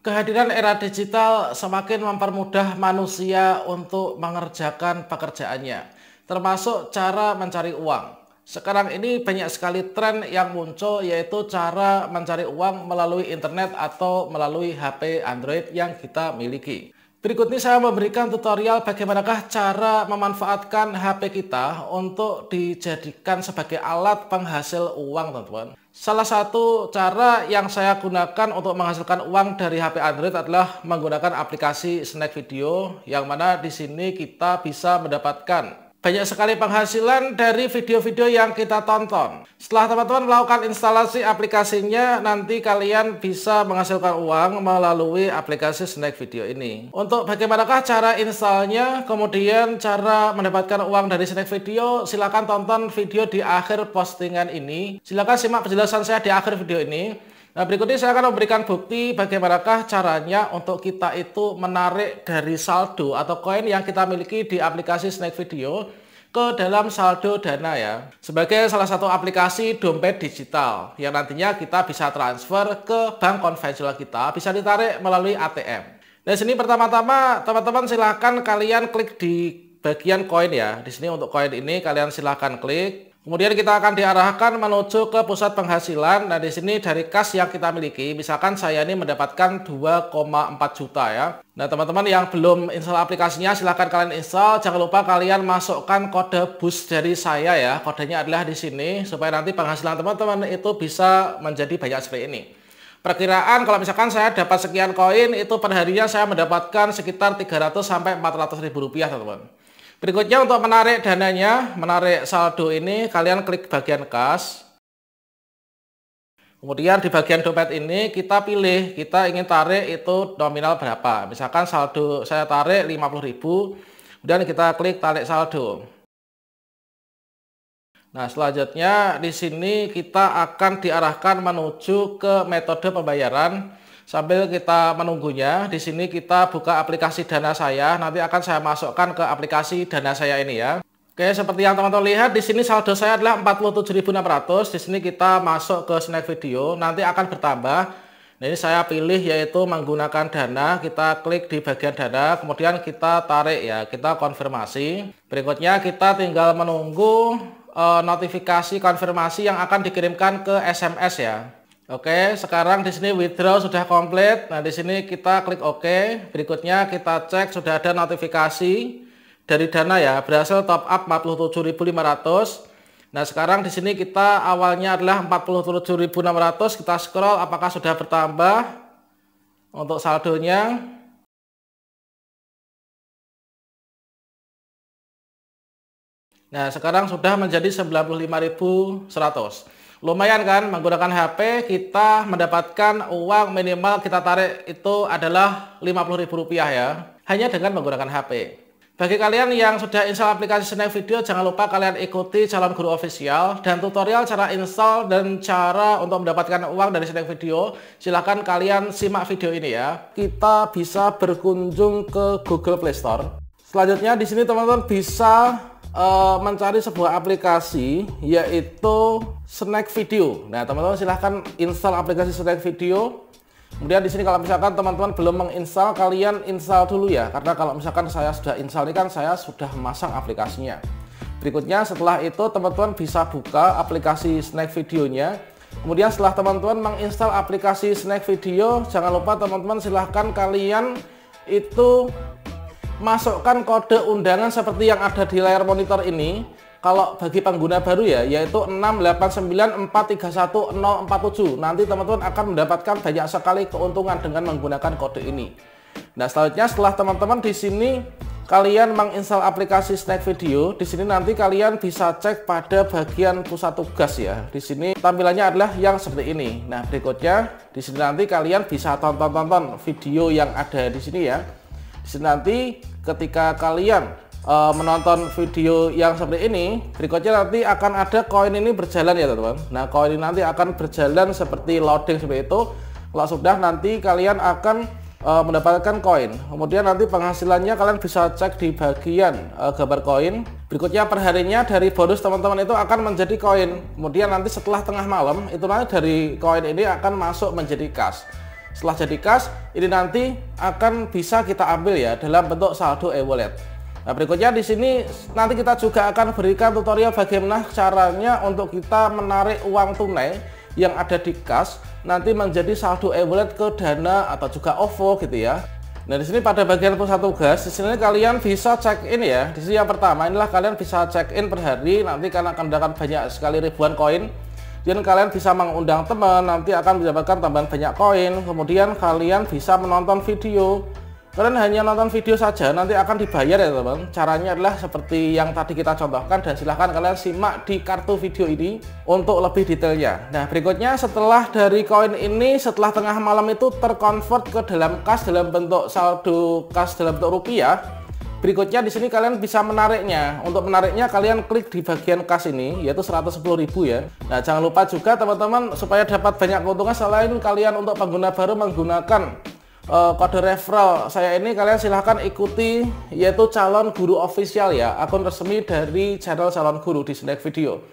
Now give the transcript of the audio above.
Kehadiran era digital semakin mempermudah manusia untuk mengerjakan pekerjaannya, termasuk cara mencari uang. Sekarang ini banyak sekali tren yang muncul yaitu cara mencari uang melalui internet atau melalui HP Android yang kita miliki. Berikut ini saya memberikan tutorial bagaimanakah cara memanfaatkan HP kita untuk dijadikan sebagai alat penghasil uang, teman-teman. Salah satu cara yang saya gunakan untuk menghasilkan uang dari HP Android adalah menggunakan aplikasi Snack Video yang mana di sini kita bisa mendapatkan banyak sekali penghasilan dari video-video yang kita tonton. Setelah teman-teman melakukan instalasi aplikasinya, nanti kalian bisa menghasilkan uang melalui aplikasi Snack Video ini. Untuk bagaimanakah cara installnya, kemudian cara mendapatkan uang dari Snack Video, silakan tonton video di akhir postingan ini. Silakan simak penjelasan saya di akhir video ini. Nah, berikutnya saya akan memberikan bukti bagaimanakah caranya untuk kita itu menarik dari saldo atau koin yang kita miliki di aplikasi Snack Video ke dalam saldo dana ya. Sebagai salah satu aplikasi dompet digital yang nantinya kita bisa transfer ke bank konvensional kita, bisa ditarik melalui ATM. Nah, sini pertama-tama teman-teman silahkan kalian klik di bagian koin ya. Di sini untuk koin ini kalian silahkan klik Kemudian kita akan diarahkan menuju ke pusat penghasilan. Nah, di sini dari kas yang kita miliki, misalkan saya ini mendapatkan 2,4 juta ya. Nah, teman-teman yang belum install aplikasinya, silahkan kalian install. Jangan lupa kalian masukkan kode bus dari saya ya. Kodenya adalah di sini, supaya nanti penghasilan teman-teman itu bisa menjadi banyak seperti ini. Perkiraan kalau misalkan saya dapat sekian koin, itu perharinya saya mendapatkan sekitar 300 sampai 400 ribu rupiah, teman-teman. Berikutnya untuk menarik dananya, menarik saldo ini, kalian klik bagian kas. Kemudian di bagian dompet ini kita pilih, kita ingin tarik itu nominal berapa. Misalkan saldo saya tarik 50.000, kemudian kita klik tarik saldo. Nah, selanjutnya di sini kita akan diarahkan menuju ke metode pembayaran. Sambil kita menunggunya, di sini kita buka aplikasi Dana Saya. Nanti akan saya masukkan ke aplikasi Dana Saya ini ya. Oke, seperti yang teman-teman lihat, di sini saldo saya adalah 47.600. Di sini kita masuk ke snack video, nanti akan bertambah. Nah, ini saya pilih yaitu menggunakan dana, kita klik di bagian dana, kemudian kita tarik ya, kita konfirmasi. Berikutnya kita tinggal menunggu eh, notifikasi konfirmasi yang akan dikirimkan ke SMS ya. Oke, sekarang di sini withdraw sudah komplit. Nah, di sini kita klik OK. Berikutnya kita cek sudah ada notifikasi dari Dana ya, berhasil top up 47.500. Nah, sekarang di sini kita awalnya adalah 47.600, kita scroll apakah sudah bertambah untuk saldonya. Nah, sekarang sudah menjadi 95.100. Lumayan kan menggunakan HP kita mendapatkan uang minimal kita tarik itu adalah Rp50.000 ya. Hanya dengan menggunakan HP. Bagi kalian yang sudah install aplikasi Snap Video, jangan lupa kalian ikuti calon guru official dan tutorial cara install dan cara untuk mendapatkan uang dari Snap Video. Silahkan kalian simak video ini ya. Kita bisa berkunjung ke Google Play Store. Selanjutnya di sini teman-teman bisa uh, mencari sebuah aplikasi yaitu Snack Video. Nah, teman-teman silahkan install aplikasi Snack Video. Kemudian di sini kalau misalkan teman-teman belum menginstal, kalian install dulu ya. Karena kalau misalkan saya sudah install ini kan saya sudah masang aplikasinya. Berikutnya setelah itu teman-teman bisa buka aplikasi Snack Videonya. Kemudian setelah teman-teman menginstal aplikasi Snack Video, jangan lupa teman-teman silahkan kalian itu masukkan kode undangan seperti yang ada di layar monitor ini kalau bagi pengguna baru ya yaitu 689431047 nanti teman-teman akan mendapatkan banyak sekali keuntungan dengan menggunakan kode ini nah selanjutnya setelah teman-teman di sini kalian menginstal aplikasi Snack Video di sini nanti kalian bisa cek pada bagian pusat tugas ya di sini tampilannya adalah yang seperti ini nah berikutnya di sini nanti kalian bisa tonton-tonton video yang ada di sini ya nanti ketika kalian e, menonton video yang seperti ini berikutnya nanti akan ada koin ini berjalan ya teman-teman nah koin ini nanti akan berjalan seperti loading seperti itu kalau sudah nanti kalian akan e, mendapatkan koin kemudian nanti penghasilannya kalian bisa cek di bagian e, gambar koin berikutnya perharinya dari bonus teman-teman itu akan menjadi koin kemudian nanti setelah tengah malam itu nanti dari koin ini akan masuk menjadi cash. Setelah jadi cash, ini nanti akan bisa kita ambil ya dalam bentuk saldo e-wallet. Nah, berikutnya di sini nanti kita juga akan berikan tutorial bagaimana caranya untuk kita menarik uang tunai yang ada di kas nanti menjadi saldo e-wallet ke Dana atau juga OVO gitu ya. Nah, di sini pada bagian pusat tugas, di sini kalian bisa check in ya. Di sini yang pertama inilah kalian bisa check in per hari nanti karena akan mendapatkan banyak sekali ribuan koin jadi kalian bisa mengundang teman, nanti akan mendapatkan tambahan banyak koin. Kemudian kalian bisa menonton video. Kalian hanya nonton video saja, nanti akan dibayar ya teman. Caranya adalah seperti yang tadi kita contohkan dan silahkan kalian simak di kartu video ini untuk lebih detailnya. Nah berikutnya setelah dari koin ini, setelah tengah malam itu terkonvert ke dalam kas dalam bentuk saldo kas dalam bentuk rupiah, Berikutnya di sini kalian bisa menariknya. Untuk menariknya kalian klik di bagian kas ini yaitu 110.000 ya. Nah, jangan lupa juga teman-teman supaya dapat banyak keuntungan selain kalian untuk pengguna baru menggunakan uh, kode referral saya ini kalian silahkan ikuti yaitu calon guru official ya akun resmi dari channel calon guru di snack video